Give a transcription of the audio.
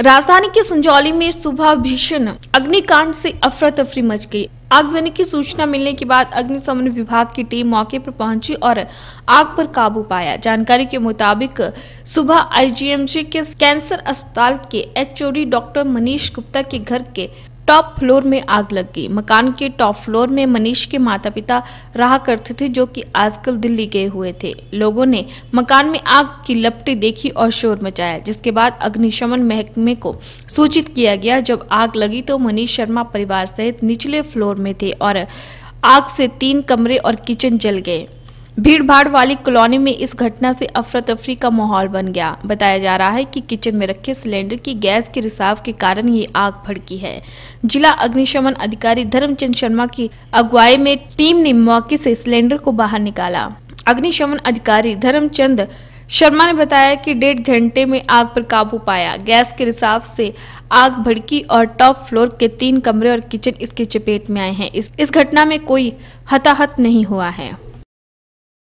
राजधानी के संजौली में सुबह भीषण अग्निकांड से अफरा तफरी मच गई आगजनी की सूचना मिलने के बाद अग्निशमन विभाग की टीम मौके पर पहुंची और आग पर काबू पाया जानकारी के मुताबिक सुबह आईजीएमसी के कैंसर अस्पताल के एचओडी डॉक्टर मनीष गुप्ता के घर के टॉप फ्लोर में आग लग गई मकान के टॉप फ्लोर में मनीष के माता पिता रहा करते थे जो कि आजकल दिल्ली गए हुए थे लोगों ने मकान में आग की लपटें देखी और शोर मचाया जिसके बाद अग्निशमन महकमे को सूचित किया गया जब आग लगी तो मनीष शर्मा परिवार सहित निचले फ्लोर में थे और आग से तीन कमरे और किचन जल गए भीड़भाड़ वाली कॉलोनी में इस घटना से अफरा तफरी का माहौल बन गया बताया जा रहा है कि किचन में रखे सिलेंडर की गैस के रिसाव के कारण ये आग भड़की है जिला अग्निशमन अधिकारी धर्मचंद शर्मा की अगुवाई में टीम ने मौके से सिलेंडर को बाहर निकाला अग्निशमन अधिकारी धर्मचंद शर्मा ने बताया कि डेढ़ घंटे में आग पर काबू पाया गैस के रिसाव से आग भड़की और टॉप फ्लोर के तीन कमरे और किचन इसके चपेट में आए हैं इस इस घटना में कोई हताहत नहीं हुआ है